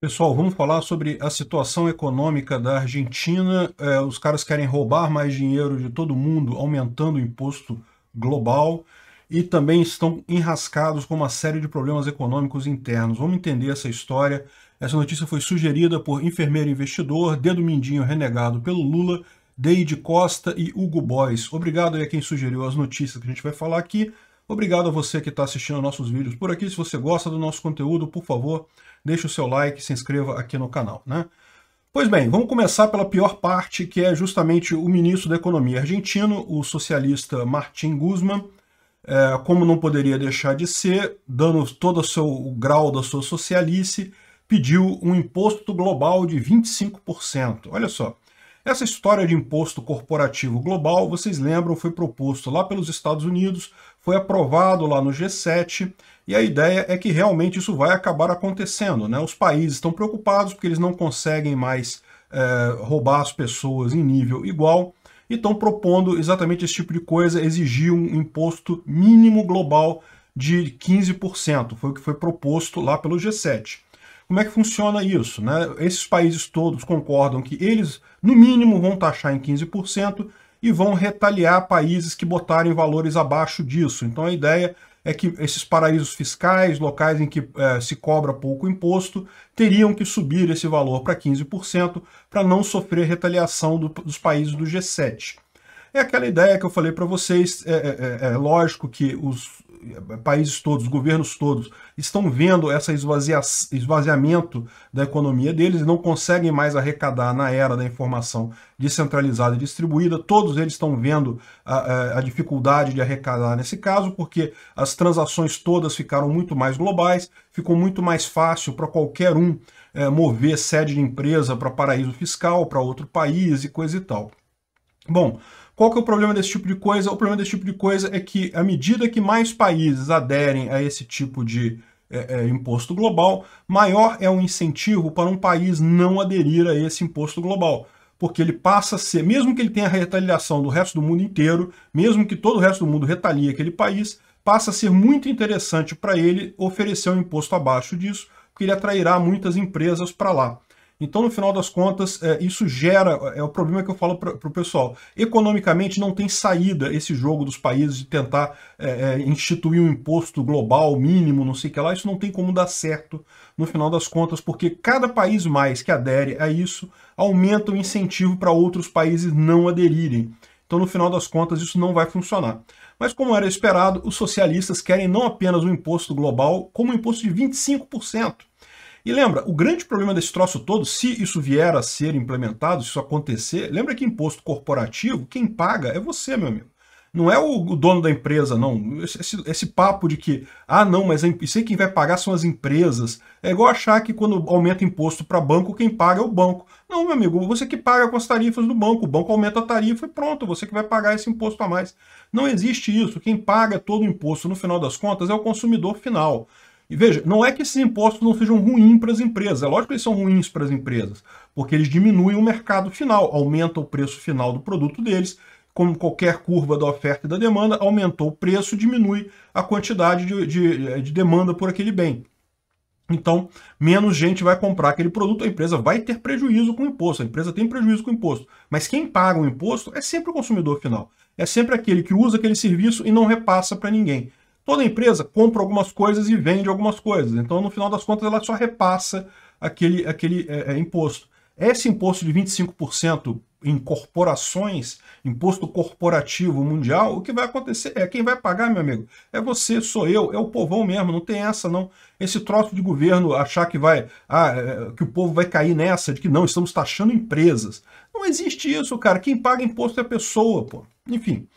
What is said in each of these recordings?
Pessoal, vamos falar sobre a situação econômica da Argentina. É, os caras querem roubar mais dinheiro de todo mundo, aumentando o imposto global e também estão enrascados com uma série de problemas econômicos internos. Vamos entender essa história. Essa notícia foi sugerida por enfermeiro investidor, dedo mindinho renegado pelo Lula, Deide Costa e Hugo Boys. Obrigado aí a quem sugeriu as notícias que a gente vai falar aqui. Obrigado a você que está assistindo nossos vídeos por aqui. Se você gosta do nosso conteúdo, por favor, deixe o seu like, se inscreva aqui no canal. Né? Pois bem, vamos começar pela pior parte, que é justamente o ministro da Economia argentino, o socialista Martin Guzman, é, como não poderia deixar de ser, dando todo o seu o grau da sua socialice, pediu um imposto global de 25%. Olha só, essa história de imposto corporativo global, vocês lembram, foi proposto lá pelos Estados Unidos, foi aprovado lá no G7, e a ideia é que realmente isso vai acabar acontecendo. Né? Os países estão preocupados porque eles não conseguem mais é, roubar as pessoas em nível igual, e estão propondo exatamente esse tipo de coisa, exigir um imposto mínimo global de 15%, foi o que foi proposto lá pelo G7. Como é que funciona isso? Né? Esses países todos concordam que eles, no mínimo, vão taxar em 15% e vão retaliar países que botarem valores abaixo disso. Então a ideia é que esses paraísos fiscais, locais em que é, se cobra pouco imposto, teriam que subir esse valor para 15% para não sofrer retaliação do, dos países do G7. É aquela ideia que eu falei para vocês, é, é, é, é lógico que os, países todos, governos todos, estão vendo esse esvazia esvaziamento da economia deles, não conseguem mais arrecadar na era da informação descentralizada e distribuída. Todos eles estão vendo a, a, a dificuldade de arrecadar nesse caso, porque as transações todas ficaram muito mais globais, ficou muito mais fácil para qualquer um é, mover sede de empresa para paraíso fiscal, para outro país e coisa e tal. Bom, qual que é o problema desse tipo de coisa? O problema desse tipo de coisa é que, à medida que mais países aderem a esse tipo de é, é, imposto global, maior é o incentivo para um país não aderir a esse imposto global. Porque ele passa a ser, mesmo que ele tenha retaliação do resto do mundo inteiro, mesmo que todo o resto do mundo retalie aquele país, passa a ser muito interessante para ele oferecer um imposto abaixo disso, porque ele atrairá muitas empresas para lá. Então, no final das contas, é, isso gera, é, é o problema que eu falo para o pessoal. Economicamente, não tem saída esse jogo dos países de tentar é, é, instituir um imposto global mínimo, não sei o que lá. Isso não tem como dar certo no final das contas, porque cada país mais que adere a isso aumenta o incentivo para outros países não aderirem. Então, no final das contas, isso não vai funcionar. Mas, como era esperado, os socialistas querem não apenas um imposto global, como um imposto de 25%. E lembra, o grande problema desse troço todo, se isso vier a ser implementado, se isso acontecer, lembra que imposto corporativo, quem paga é você, meu amigo. Não é o dono da empresa, não. Esse, esse, papo de que, ah, não, mas sei quem vai pagar são as empresas. É igual achar que quando aumenta imposto para banco, quem paga é o banco. Não, meu amigo, você que paga com as tarifas do banco. O banco aumenta a tarifa e pronto, você que vai pagar esse imposto a mais. Não existe isso. Quem paga todo o imposto, no final das contas, é o consumidor final. E veja, não é que esses impostos não sejam ruins para as empresas, é lógico que eles são ruins para as empresas, porque eles diminuem o mercado final, aumentam o preço final do produto deles, como qualquer curva da oferta e da demanda, aumentou o preço, diminui a quantidade de, de, de demanda por aquele bem. Então, menos gente vai comprar aquele produto, a empresa vai ter prejuízo com o imposto, a empresa tem prejuízo com o imposto. Mas quem paga o imposto é sempre o consumidor final. É sempre aquele que usa aquele serviço e não repassa para ninguém. Toda empresa compra algumas coisas e vende algumas coisas. Então, no final das contas, ela só repassa aquele, aquele é, é, imposto. Esse imposto de 25% em corporações, imposto corporativo mundial, o que vai acontecer é quem vai pagar, meu amigo, é você, sou eu, é o povão mesmo, não tem essa não. Esse troço de governo achar que vai, ah, é, que o povo vai cair nessa, de que não, estamos taxando empresas. Não existe isso, cara. Quem paga imposto é a pessoa, pô. Enfim,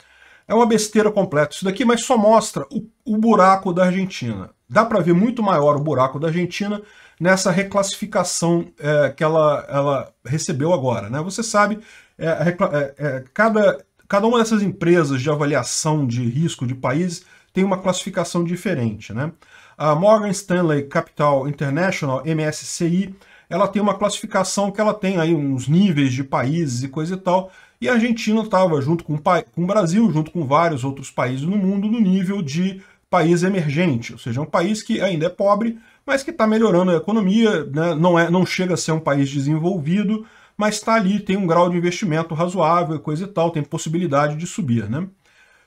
é uma besteira completa isso daqui, mas só mostra o, o buraco da Argentina. Dá para ver muito maior o buraco da Argentina nessa reclassificação é, que ela, ela recebeu agora. Né? Você sabe, é, é, é cada, cada uma dessas empresas de avaliação de risco de países tem uma classificação diferente. Né? A Morgan Stanley Capital International, MSCI, ela tem uma classificação que ela tem aí uns níveis de países e coisa e tal, e a Argentina estava junto com, com o Brasil, junto com vários outros países no mundo, no nível de país emergente, ou seja, é um país que ainda é pobre, mas que está melhorando a economia, né? não, é, não chega a ser um país desenvolvido, mas está ali, tem um grau de investimento razoável, coisa e tal, tem possibilidade de subir. Né?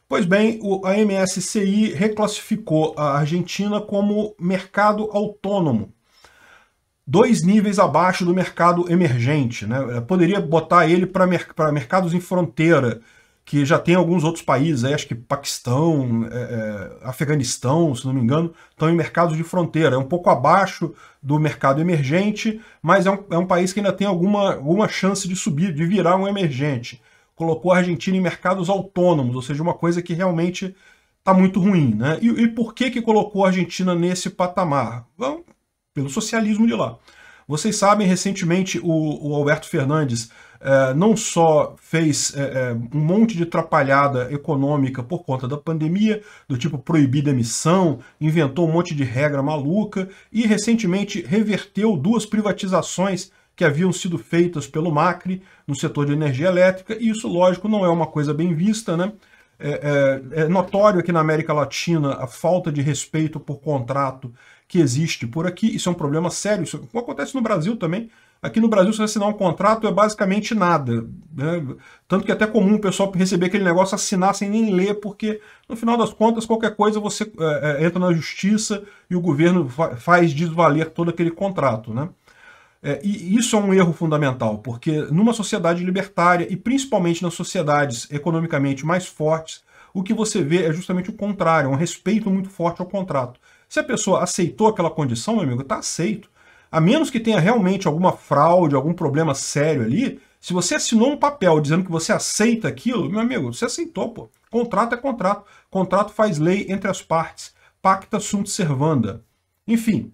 Pois bem, a MSCI reclassificou a Argentina como mercado autônomo dois níveis abaixo do mercado emergente. Né? Poderia botar ele para mer mercados em fronteira, que já tem alguns outros países, aí, acho que Paquistão, é, é, Afeganistão, se não me engano, estão em mercados de fronteira. É um pouco abaixo do mercado emergente, mas é um, é um país que ainda tem alguma, alguma chance de subir, de virar um emergente. Colocou a Argentina em mercados autônomos, ou seja, uma coisa que realmente está muito ruim. Né? E, e, por que, que colocou a Argentina nesse patamar? Vamos pelo socialismo de lá. Vocês sabem, recentemente o, o Alberto Fernandes eh, não só fez eh, eh, um monte de atrapalhada econômica por conta da pandemia, do tipo proibida emissão, inventou um monte de regra maluca e recentemente reverteu duas privatizações que haviam sido feitas pelo Macri no setor de energia elétrica, e isso, lógico, não é uma coisa bem vista, né? É, é, é, notório aqui na América Latina a falta de respeito por contrato que existe por aqui. Isso é um problema sério. Isso acontece no Brasil também. Aqui no Brasil, se você assinar um contrato, é basicamente nada. Né? Tanto que é até comum o pessoal receber aquele negócio, assinar sem nem ler, porque no final das contas, qualquer coisa você é, é entra na justiça e o governo faz desvaler todo aquele contrato. Né? É, e isso é um erro fundamental, porque numa sociedade libertária, e principalmente nas sociedades economicamente mais fortes, o que você vê é justamente o contrário, é um respeito muito forte ao contrato. Se a pessoa aceitou aquela condição, meu amigo, está aceito. A menos que tenha realmente alguma fraude, algum problema sério ali, se você assinou um papel dizendo que você aceita aquilo, meu amigo, você aceitou, pô. Contrato é contrato. Contrato faz lei entre as partes. Pacta sunt servanda. Enfim,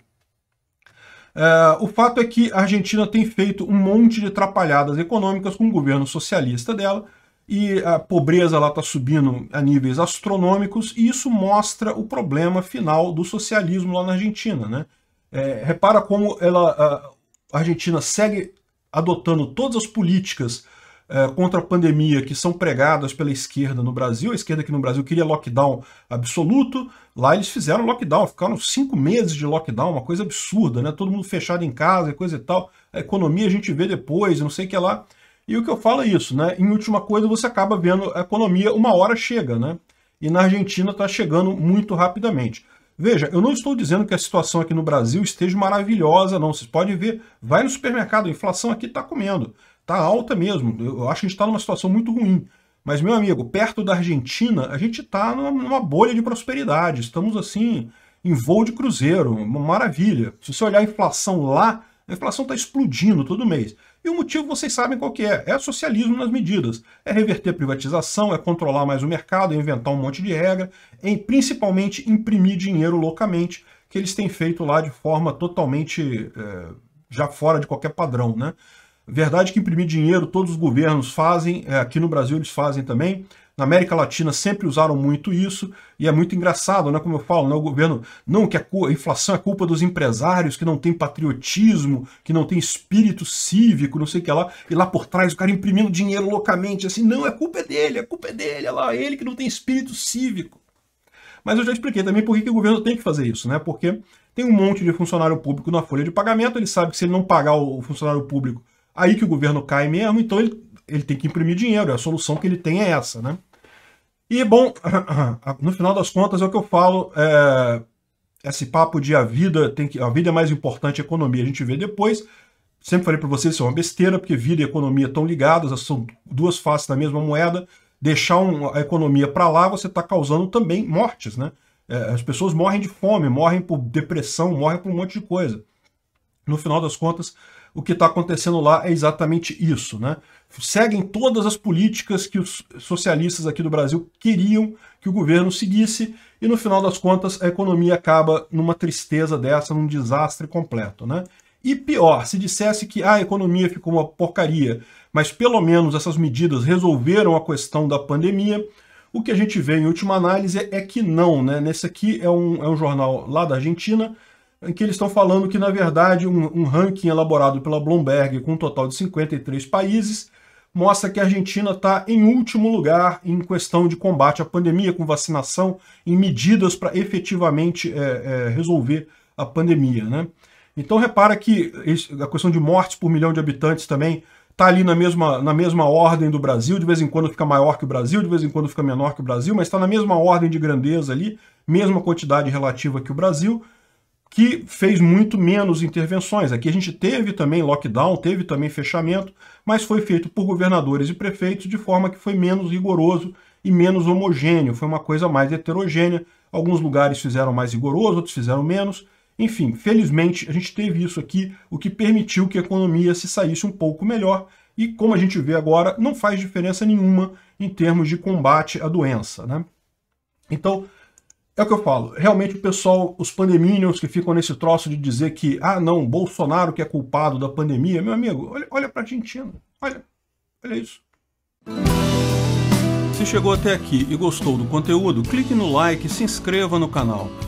eh, o fato é que a Argentina tem feito um monte de atrapalhadas econômicas com o governo socialista dela, e a pobreza lá está subindo a níveis astronômicos, e isso mostra o problema final do socialismo lá na Argentina. Né? É, repara como ela, a Argentina segue adotando todas as políticas é, contra a pandemia que são pregadas pela esquerda no Brasil. A esquerda aqui no Brasil queria lockdown absoluto. Lá eles fizeram lockdown, ficaram cinco meses de lockdown, uma coisa absurda, né? Todo mundo fechado em casa, coisa e tal. A economia a gente vê depois, não sei o que lá. E o que eu falo é isso, né? Em última coisa, você acaba vendo a economia uma hora chega, né? E na Argentina está chegando muito rapidamente. Veja, eu não estou dizendo que a situação aqui no Brasil esteja maravilhosa, não. Vocês podem ver, vai no supermercado, a inflação aqui está comendo. Está alta mesmo. Eu acho que a gente está numa situação muito ruim. Mas, meu amigo, perto da Argentina, a gente está numa bolha de prosperidade. Estamos, assim, em voo de cruzeiro. Uma maravilha. Se você olhar a inflação lá, a inflação está explodindo todo mês. E o motivo vocês sabem qual que é. É socialismo nas medidas. É reverter privatização, é controlar mais o mercado, é inventar um monte de regra, é principalmente imprimir dinheiro loucamente, que eles têm feito lá de forma totalmente é, já fora de qualquer padrão. Né? Verdade que imprimir dinheiro todos os governos fazem, é, aqui no Brasil eles fazem também, na América Latina sempre usaram muito isso e é muito engraçado, né? Como eu falo, né? o governo não que a, inflação é culpa dos empresários que não tem patriotismo, que não tem espírito cívico, não sei o que lá, e lá por trás o cara imprimindo dinheiro loucamente, assim, não, é culpa é dele, é culpa dele, é lá ele que não tem espírito cívico. Mas eu já expliquei também por que, que o governo tem que fazer isso, né? Porque tem um monte de funcionário público na folha de pagamento, ele sabe que se ele não pagar o funcionário público, aí que o governo cai mesmo, então ele, ele tem que imprimir dinheiro, a solução que ele tem é essa, né? E, bom, no final das contas, é o que eu falo, é, esse papo de a vida tem que a vida é mais importante, a economia a gente vê depois. Sempre falei para vocês, isso é uma besteira, porque vida e economia estão ligadas, são duas faces da mesma moeda. Deixar um, a economia para lá, você está causando também mortes, né? É, as pessoas morrem de fome, morrem por depressão, morrem por um monte de coisa. No final das contas, o que está acontecendo lá é exatamente isso, né? Seguem todas as políticas que os socialistas aqui do Brasil queriam que o governo seguisse, e no final das contas a economia acaba numa tristeza dessa, num desastre completo, né? E pior, se dissesse que ah, a economia ficou uma porcaria, mas pelo menos essas medidas resolveram a questão da pandemia, o que a gente vê em última análise é que não, né? Nesse aqui é um, é um jornal lá da Argentina, em que eles estão falando que, na verdade, um, um ranking elaborado pela Bloomberg com um total de 53 países mostra que a Argentina está em último lugar em questão de combate à pandemia, com vacinação, em medidas para efetivamente é, é, resolver a pandemia. Né? Então repara que a questão de mortes por milhão de habitantes também está ali na mesma, na mesma ordem do Brasil, de vez em quando fica maior que o Brasil, de vez em quando fica menor que o Brasil, mas está na mesma ordem de grandeza ali, mesma quantidade relativa que o Brasil que fez muito menos intervenções. Aqui a gente teve também lockdown, teve também fechamento, mas foi feito por governadores e prefeitos de forma que foi menos rigoroso e menos homogêneo, foi uma coisa mais heterogênea. Alguns lugares fizeram mais rigoroso, outros fizeram menos. Enfim, felizmente a gente teve isso aqui, o que permitiu que a economia se saísse um pouco melhor e, como a gente vê agora, não faz diferença nenhuma em termos de combate à doença. Né? Então, é o que eu falo. Realmente o pessoal, os pandemínios que ficam nesse troço de dizer que, ah, não, Bolsonaro que é culpado da pandemia, meu amigo, olha, olha para a Argentina. Olha, olha isso. Se chegou até aqui e gostou do conteúdo, clique no like e se inscreva no canal.